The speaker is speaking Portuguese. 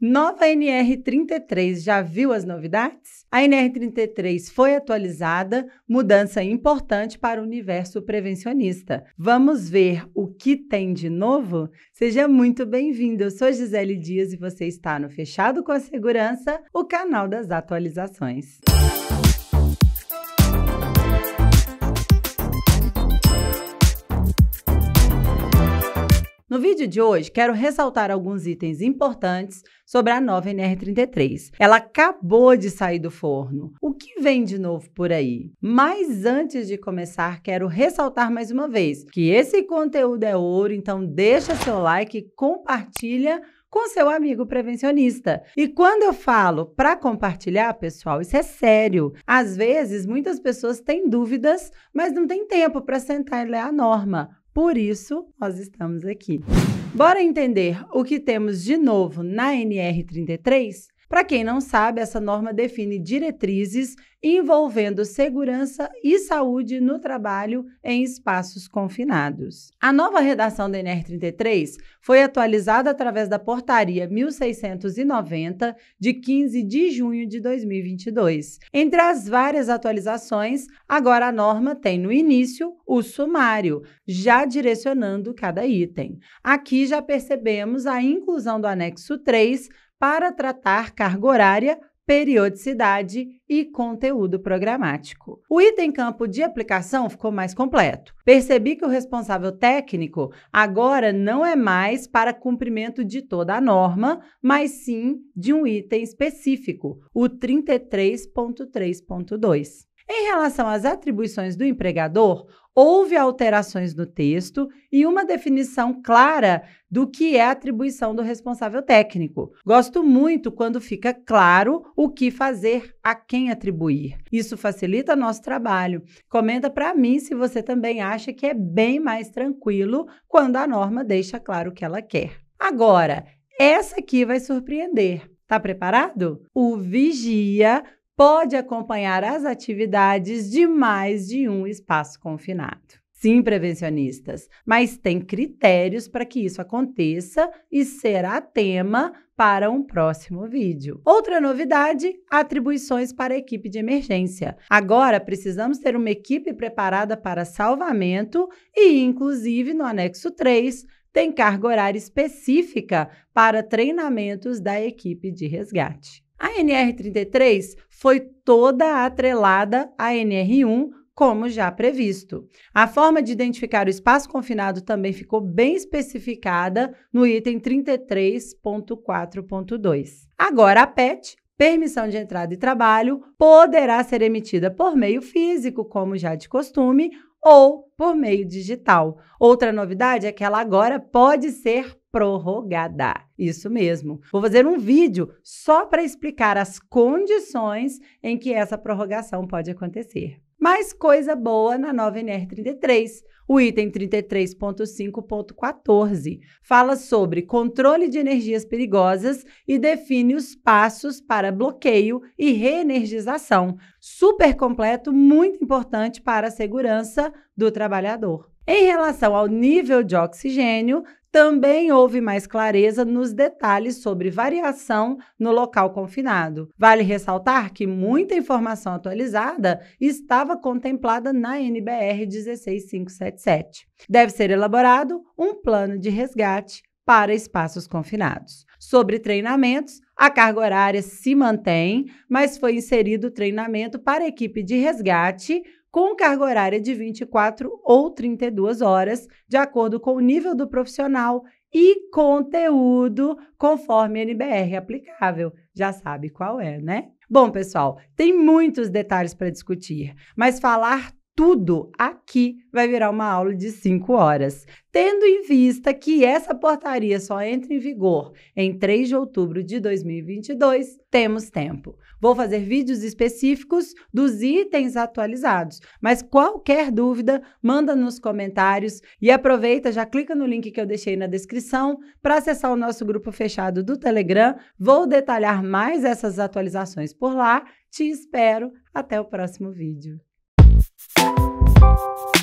Nova NR33 já viu as novidades? A NR33 foi atualizada, mudança importante para o universo prevencionista. Vamos ver o que tem de novo? Seja muito bem-vindo. Eu sou Gisele Dias e você está no Fechado com a Segurança, o canal das atualizações. Música No vídeo de hoje, quero ressaltar alguns itens importantes sobre a nova NR33. Ela acabou de sair do forno. O que vem de novo por aí? Mas antes de começar, quero ressaltar mais uma vez que esse conteúdo é ouro, então deixa seu like e compartilha com seu amigo prevencionista. E quando eu falo para compartilhar, pessoal, isso é sério. Às vezes, muitas pessoas têm dúvidas, mas não têm tempo para sentar e ler a norma por isso, nós estamos aqui. Bora entender o que temos de novo na NR33? Para quem não sabe, essa norma define diretrizes envolvendo segurança e saúde no trabalho em espaços confinados. A nova redação da NR 33 foi atualizada através da Portaria 1690, de 15 de junho de 2022. Entre as várias atualizações, agora a norma tem no início o sumário, já direcionando cada item. Aqui já percebemos a inclusão do anexo 3 para tratar carga horária, periodicidade e conteúdo programático. O item campo de aplicação ficou mais completo. Percebi que o responsável técnico agora não é mais para cumprimento de toda a norma, mas sim de um item específico, o 33.3.2. Em relação às atribuições do empregador, houve alterações no texto e uma definição clara do que é a atribuição do responsável técnico. Gosto muito quando fica claro o que fazer, a quem atribuir. Isso facilita nosso trabalho. Comenta para mim se você também acha que é bem mais tranquilo quando a norma deixa claro o que ela quer. Agora, essa aqui vai surpreender. Tá preparado? O vigia pode acompanhar as atividades de mais de um espaço confinado. Sim, prevencionistas, mas tem critérios para que isso aconteça e será tema para um próximo vídeo. Outra novidade: atribuições para a equipe de emergência. Agora precisamos ter uma equipe preparada para salvamento e, inclusive, no anexo 3, tem carga horária específica para treinamentos da equipe de resgate. A NR33 foi toda atrelada à NR1, como já previsto. A forma de identificar o espaço confinado também ficou bem especificada no item 33.4.2. Agora a PET, permissão de entrada e trabalho, poderá ser emitida por meio físico, como já de costume, ou por meio digital. Outra novidade é que ela agora pode ser prorrogada. Isso mesmo. Vou fazer um vídeo só para explicar as condições em que essa prorrogação pode acontecer. Mais coisa boa na nova NR 33. O item 33.5.14 fala sobre controle de energias perigosas e define os passos para bloqueio e reenergização. Super completo, muito importante para a segurança do trabalhador. Em relação ao nível de oxigênio, também houve mais clareza nos detalhes sobre variação no local confinado. Vale ressaltar que muita informação atualizada estava contemplada na NBR 16577. Deve ser elaborado um plano de resgate para espaços confinados. Sobre treinamentos, a carga horária se mantém, mas foi inserido treinamento para equipe de resgate com carga horária de 24 ou 32 horas, de acordo com o nível do profissional e conteúdo conforme NBR aplicável. Já sabe qual é, né? Bom, pessoal, tem muitos detalhes para discutir, mas falar tudo aqui vai virar uma aula de 5 horas. Tendo em vista que essa portaria só entra em vigor em 3 de outubro de 2022, temos tempo. Vou fazer vídeos específicos dos itens atualizados, mas qualquer dúvida, manda nos comentários e aproveita, já clica no link que eu deixei na descrição para acessar o nosso grupo fechado do Telegram. Vou detalhar mais essas atualizações por lá. Te espero até o próximo vídeo. Thank you